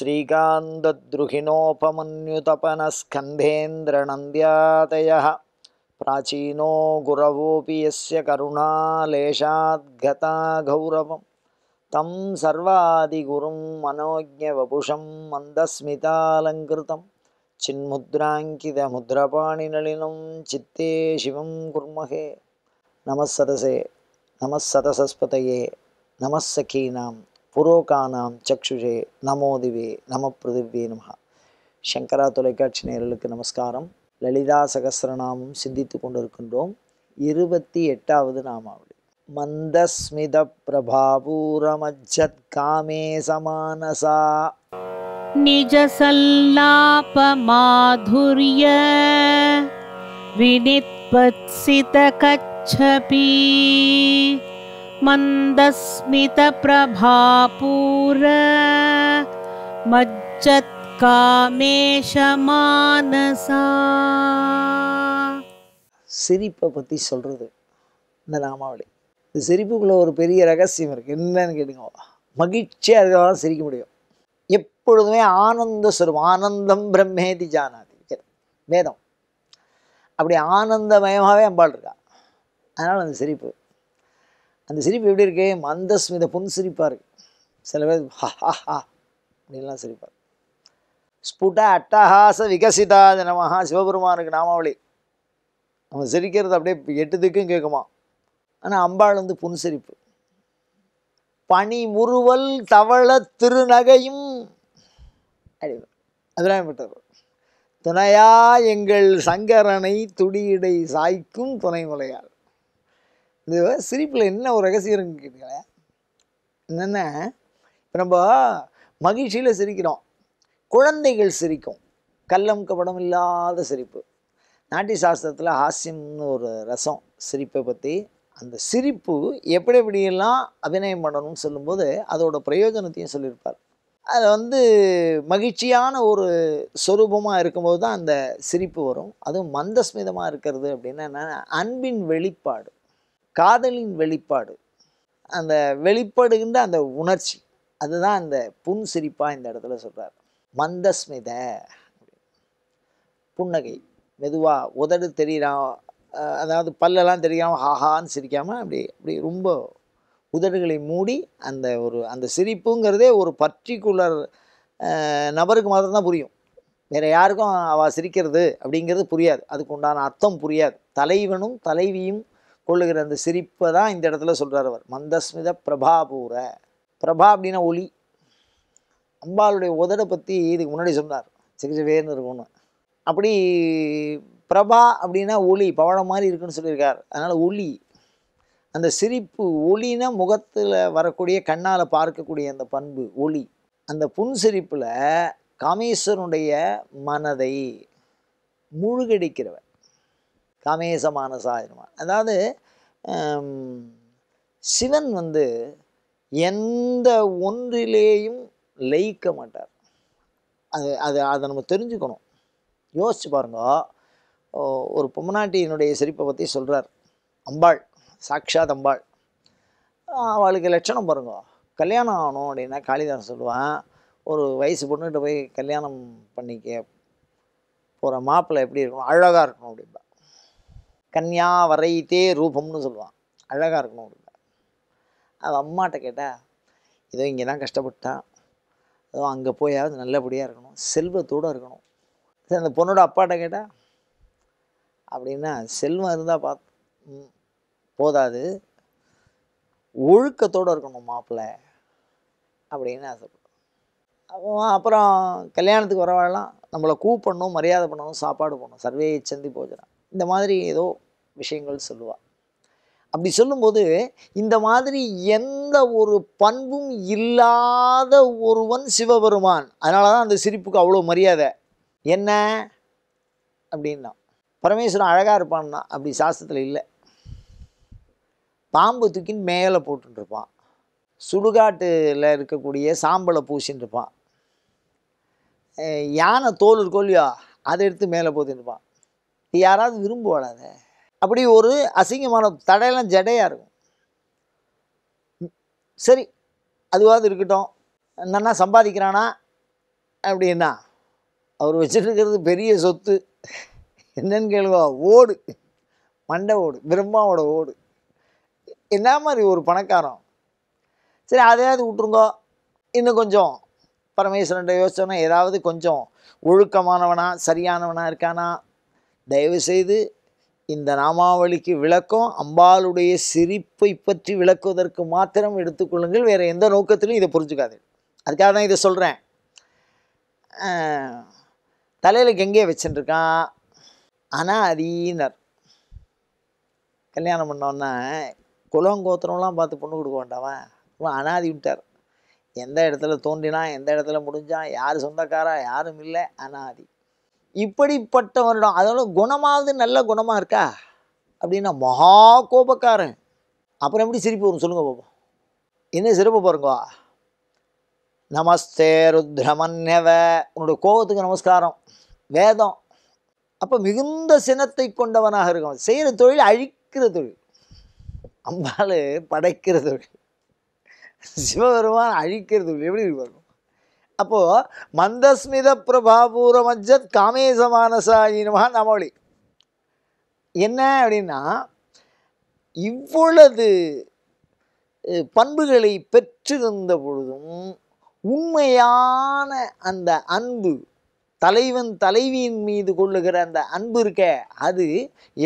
श्रीकान्तद्रुहिणोपमन्युतपनस्कन्धेन्द्रनन्द्यातयः प्राचीनो गुरवोऽपि यस्य करुणालेशाद्गतागौरवं तं सर्वादिगुरुं मनोज्ञवपुषं मन्दस्मितालङ्कृतं चिन्मुद्राङ्कितमुद्रपाणिनलिनं चित्ते शिवं कुर्महे नमः सदसे नमः सदसस्पतये नमः सखीनां புரோகானாம் சக்ஷுஷே நமோதிவே நம பிருதிவே நமகா சங்கரா தொலைக்காட்சி நேரலுக்கு நமஸ்காரம் லலிதா சகசிரநாமம் சிந்தித்து கொண்டிருக்கின்றோம் இருபத்தி எட்டாவது நாமாவளி மந்தஸ்மித பிரபாபூரமஜத் காமே சமானசா निजसल्लापमाधुर्य विनित्पत्सितकच्छपी मन्दस्मितप्रभापूर சிரிப்பை பற்றி சொல்கிறது இந்த நாமாவளி இந்த சிரிப்புக்குள்ளே ஒரு பெரிய ரகசியம் இருக்குது என்னன்னு கேட்டுக்கோ மகிழ்ச்சியாக இருக்கிறதால சிரிக்க முடியும் எப்பொழுதுமே ஆனந்த சுரம் ஆனந்தம் பிரம்மேதி ஜானாதி வேதம் அப்படி ஆனந்தமயமாகவே அம்பாள் இருக்கா அதனால் அந்த சிரிப்பு அந்த சிரிப்பு எப்படி இருக்கு மந்தஸ்மித புன் சிரிப்பாக இருக்குது சில பேர் அப்படின்லாம் சிரிப்பார் ஸ்புட அட்டஹாச விகசிதா நமஹா சிவபெருமானுக்கு நாமாவளி நம்ம சிரிக்கிறது அப்படியே எட்டு திக்கும் கேட்குமா ஆனால் அம்பாள் வந்து புன்சிரிப்பு பனி முறுவல் தவள திருநகையும் அதெல்லாம் பெற்றவர் துணையா எங்கள் சங்கரனை துடியிடை சாய்க்கும் துணை முலையால் இந்த சிரிப்பில் என்ன ஒரு ரகசியம் இருக்குன்னு என்னென்ன இப்போ நம்ம மகிழ்ச்சியில் சிரிக்கிறோம் குழந்தைகள் சிரிக்கும் கள்ளம் கபடம் இல்லாத சிரிப்பு நாட்டிய சாஸ்திரத்தில் ஹாஸ்யம்னு ஒரு ரசம் சிரிப்பை பற்றி அந்த சிரிப்பு எப்படி எப்படியெல்லாம் அபிநயம் பண்ணணும்னு சொல்லும்போது அதோடய பிரயோஜனத்தையும் சொல்லியிருப்பார் அது வந்து மகிழ்ச்சியான ஒரு சொரூபமாக இருக்கும்போது தான் அந்த சிரிப்பு வரும் அதுவும் மந்தஸ்மிதமாக இருக்கிறது அப்படின்னா என்னென்னா அன்பின் வெளிப்பாடு காதலின் வெளிப்பாடு அந்த வெளிப்படுகின்ற அந்த உணர்ச்சி அதுதான் அந்த புன் சிரிப்பாக இந்த இடத்துல சொல்கிறார் மந்தஸ்மித புன்னகை மெதுவாக உதடு தெரியிறான் அதாவது பல்லெல்லாம் தெரியாமல் ஹாஹான்னு சிரிக்காமல் அப்படி அப்படி ரொம்ப உதடுகளை மூடி அந்த ஒரு அந்த சிரிப்புங்கிறதே ஒரு பர்டிகுலர் நபருக்கு மாத்திரம்தான் புரியும் வேறு யாருக்கும் அவள் சிரிக்கிறது அப்படிங்கிறது புரியாது அதுக்கு உண்டான அர்த்தம் புரியாது தலைவனும் தலைவியும் கொள்ளுகிற அந்த சிரிப்பை தான் இந்த இடத்துல சொல்கிறார் அவர் மந்தஸ்மித பிரபாபூர பிரபா அப்படின்னா ஒளி அம்பாளுடைய உதடை பற்றி இதுக்கு முன்னாடி சொன்னார் வேர்னு இருக்கும்னு அப்படி பிரபா அப்படின்னா ஒளி பவழம் மாதிரி இருக்குன்னு சொல்லியிருக்கார் அதனால் ஒளி அந்த சிரிப்பு ஒளினா முகத்தில் வரக்கூடிய கண்ணால் பார்க்கக்கூடிய அந்த பண்பு ஒளி அந்த புன் சிரிப்பில் காமேஸ்வரனுடைய மனதை முழுகடிக்கிறவர் காமேசமான சாதனமாக அதாவது சிவன் வந்து எந்த ஒன்றிலேயும் லயிக்க மாட்டார் அது அது அதை நம்ம தெரிஞ்சுக்கணும் யோசிச்சு பாருங்க ஒரு பொம்மநாட்டியினுடைய சிரிப்பை பற்றி சொல்கிறார் அம்பாள் சாக்ஷாத் அம்பாள் அவளுக்கு லட்சணம் பாருங்க கல்யாணம் ஆகணும் அப்படின்னா காளிதாசன் சொல்லுவான் ஒரு வயசு பொண்ணுகிட்ட போய் கல்யாணம் பண்ணிக்க போகிற மாப்பிள்ளை எப்படி இருக்கணும் அழகாக இருக்கணும் அப்படின்பா கன்யா வரைத்தே ரூபம்னு சொல்லுவான் அழகாக இருக்கணும் அவருக்கு அவள் அம்மாட்ட கேட்டால் ஏதோ இங்கே தான் கஷ்டப்பட்டான் ஏதோ அங்கே போயாவது நல்லபடியாக இருக்கணும் செல்வத்தோடு இருக்கணும் சரி அந்த பொண்ணோட அப்பாட்ட கேட்டால் அப்படின்னா செல்வம் இருந்தால் பார்த்து போதாது ஒழுக்கத்தோடு இருக்கணும் மாப்பிள்ளை அப்படின்னு ஆசைப்படும் அப்புறம் அப்புறம் கல்யாணத்துக்கு வரவாழலாம் நம்மளை கூப்பிடணும் மரியாதை பண்ணணும் சாப்பாடு பண்ணணும் சர்வே சந்தி போஜனம் இந்த மாதிரி ஏதோ விஷயங்கள் சொல்லுவாள் அப்படி சொல்லும்போது இந்த மாதிரி எந்த ஒரு பண்பும் இல்லாத ஒருவன் சிவபெருமான் அதனால தான் அந்த சிரிப்புக்கு அவ்வளோ மரியாதை என்ன அப்படின்னா பரமேஸ்வரன் அழகாக இருப்பான்னா அப்படி சாஸ்திரத்தில் இல்லை பாம்பு தூக்கின்னு மேலே போட்டுருப்பான் சுடுகாட்டில் இருக்கக்கூடிய சாம்பலை பூசின்ட்டுருப்பான் இருப்பான் யானை தோல் இருக்கோ இல்லையா அதை எடுத்து மேலே போத்துன்னு இருப்பான் யாராவது விரும்புவாடாத அப்படி ஒரு அசிங்கமான தடையெல்லாம் ஜடையாக இருக்கும் சரி அதுவாது இருக்கட்டும் நன்னா சம்பாதிக்கிறானா அப்படின்னா அவர் வச்சுருக்கிறது பெரிய சொத்து என்னன்னு கேளுவா ஓடு மண்டை ஓடு பிரம்மாவோட ஓடு என்ன மாதிரி ஒரு பணக்காரன் சரி அதையாவது விட்டுருங்கோ இன்னும் கொஞ்சம் பரமேஸ்வரன் யோசிச்சோன்னா ஏதாவது கொஞ்சம் ஒழுக்கமானவனா சரியானவனா இருக்கானா தயவு செய்து இந்த நாமாவளிக்கு விளக்கம் அம்பாளுடைய சிரிப்பை பற்றி விளக்குவதற்கு மாத்திரம் எடுத்துக்கொள்ளுங்கள் வேறு எந்த நோக்கத்திலும் இதை புரிஞ்சுக்காது அதுக்காக தான் இதை சொல்கிறேன் தலையில் கெங்கே வச்சுட்டுருக்கான் ஆனால் அதீனர் கல்யாணம் பண்ணோன்னா குலங்கோத்திரம்லாம் கோத்திரம்லாம் பார்த்து பொண்ணு கொடுக்க வேண்டாவன் அனாதி விட்டார் எந்த இடத்துல தோன்றினா எந்த இடத்துல முடிஞ்சான் யார் சொந்தக்காரா யாரும் இல்லை அனாதி இப்படிப்பட்டவரிடம் அதோட குணமாவது நல்ல குணமாக இருக்கா அப்படின்னா மகா கோபக்காரன் அப்புறம் எப்படி சிரிப்பு வரும் சொல்லுங்கள் பார்ப்போம் என்ன சிறப்பு பாருங்கோ நமஸ்தே ருத்ரமன்யவ உன்னோட கோபத்துக்கு நமஸ்காரம் வேதம் அப்போ மிகுந்த சினத்தை கொண்டவனாக இருக்கும் செய்கிற தொழில் அழிக்கிற தொழில் அம்பாள் படைக்கிற தொழில் சிவபெருமான் அழிக்கிற தொழில் எப்படி இருக்கும் அப்போது மந்தஸ்மித மஜ்ஜத் காமேசமானசாயினமாக நமொழி என்ன அப்படின்னா இவ்வளவு பண்புகளை பெற்றிருந்த பொழுதும் உண்மையான அந்த அன்பு தலைவன் தலைவியின் மீது கொள்ளுகிற அந்த அன்பு இருக்க அது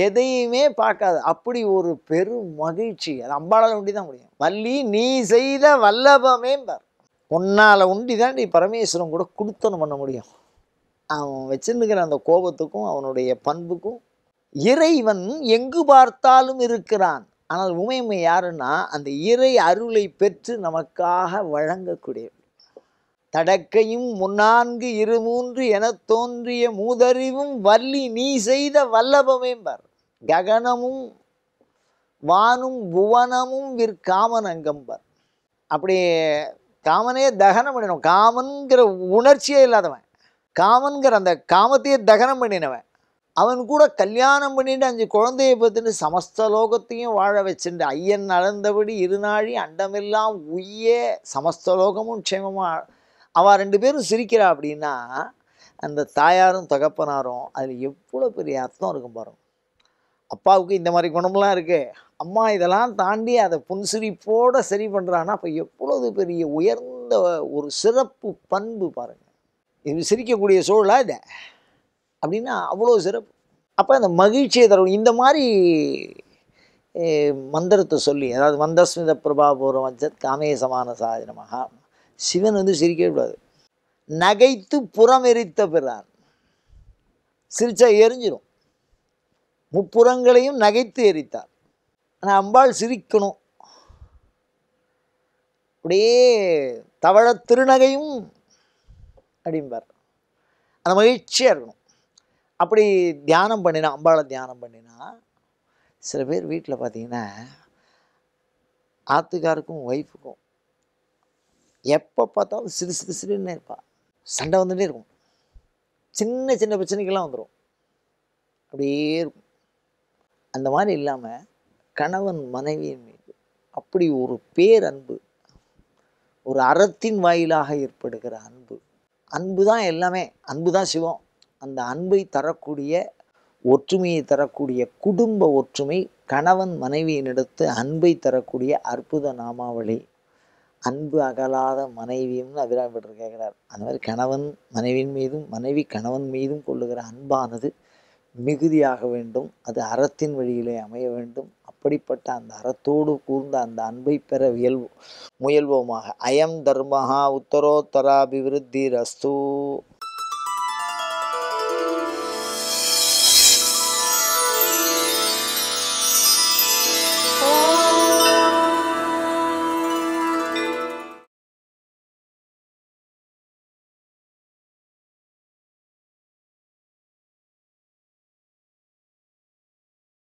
எதையுமே பார்க்காது அப்படி ஒரு பெரும் மகிழ்ச்சி அது அம்பாளால் ஒண்டி தான் முடியும் வள்ளி நீ செய்த வல்லபமேம்பார் உன்னால் உண்டி தான் நீ பரமேஸ்வரன் கூட கொடுத்தனும் பண்ண முடியும் அவன் வச்சுருக்கிற அந்த கோபத்துக்கும் அவனுடைய பண்புக்கும் இறைவன் எங்கு பார்த்தாலும் இருக்கிறான் ஆனால் உமைமை யாருன்னா அந்த இறை அருளை பெற்று நமக்காக வழங்கக்கூடிய தடக்கையும் முன்னான்கு மூன்று என தோன்றிய மூதறிவும் வள்ளி நீ செய்த வல்லபமேம்பர் ககனமும் வானும் புவனமும் விற்காமன் அங்கம்பர் அப்படியே காமனையே தகனம் பண்ணினவன் காமன்கிற உணர்ச்சியே இல்லாதவன் காமன்கிற அந்த காமத்தையே தகனம் பண்ணினவன் அவன் கூட கல்யாணம் பண்ணிட்டு அஞ்சு குழந்தையை பற்றினு சமஸ்தலோகத்தையும் வாழ வச்சுட்டு ஐயன் நடந்தபடி இருநாழி அண்டமெல்லாம் உய்யே சமஸ்தலோகமும் க்ஷேமமாக அவள் ரெண்டு பேரும் சிரிக்கிறா அப்படின்னா அந்த தாயாரும் தகப்பனாரும் அதில் எவ்வளோ பெரிய அர்த்தம் இருக்கும் பாருங்க அப்பாவுக்கு இந்த மாதிரி குணம்லாம் இருக்குது அம்மா இதெல்லாம் தாண்டி அதை புன்சிரிப்போடு சரி பண்ணுறான்னா அப்போ எவ்வளவு பெரிய உயர்ந்த ஒரு சிறப்பு பண்பு பாருங்கள் இது சிரிக்கக்கூடிய சூழலா இது அப்படின்னா அவ்வளோ சிறப்பு அப்போ அந்த மகிழ்ச்சியை தரும் இந்த மாதிரி மந்திரத்தை சொல்லி அதாவது மந்தஸ்மித பிரபாபூரம் வச்சத் காமேய சமான சாதனமாக சிவன் வந்து சிரிக்கவே கூடாது நகைத்து புறமெரித்த பிறான் சிரிச்சா எரிஞ்சிடும் முப்புறங்களையும் நகைத்து எரித்தார் ஆனால் அம்பாள் சிரிக்கணும் அப்படியே தவழ திருநகையும் அப்படிம்பார் அந்த மகிழ்ச்சியாக இருக்கணும் அப்படி தியானம் பண்ணினா அம்பாளை தியானம் பண்ணினா சில பேர் வீட்டில் பார்த்தீங்கன்னா ஆத்துக்காருக்கும் ஒய்ஃபுக்கும் எப்போ பார்த்தாலும் சிறு சிறு சிறுன்னு இருப்பாள் சண்டை வந்துட்டே இருக்கும் சின்ன சின்ன பிரச்சனைக்கெல்லாம் வந்துடும் அப்படியே இருக்கும் அந்த மாதிரி இல்லாமல் கணவன் மனைவியின் மீது அப்படி ஒரு பேரன்பு ஒரு அறத்தின் வாயிலாக ஏற்படுகிற அன்பு அன்பு தான் எல்லாமே அன்பு தான் சிவம் அந்த அன்பை தரக்கூடிய ஒற்றுமையை தரக்கூடிய குடும்ப ஒற்றுமை கணவன் மனைவியினிடத்து அன்பை தரக்கூடிய அற்புத நாமாவளி அன்பு அகலாத மனைவியும்னு அதிராவிடர் கேட்குறார் அந்த மாதிரி கணவன் மனைவியின் மீதும் மனைவி கணவன் மீதும் கொள்ளுகிற அன்பானது மிகுதியாக வேண்டும் அது அறத்தின் வழியிலே அமைய வேண்டும் அப்படிப்பட்ட அந்த அறத்தோடு கூர்ந்த அந்த அன்பை பெற வியல் முயல்வோமாக அயம் தர்மஹா உத்தரோத்தராபிவிருத்தி ரஸ்தூ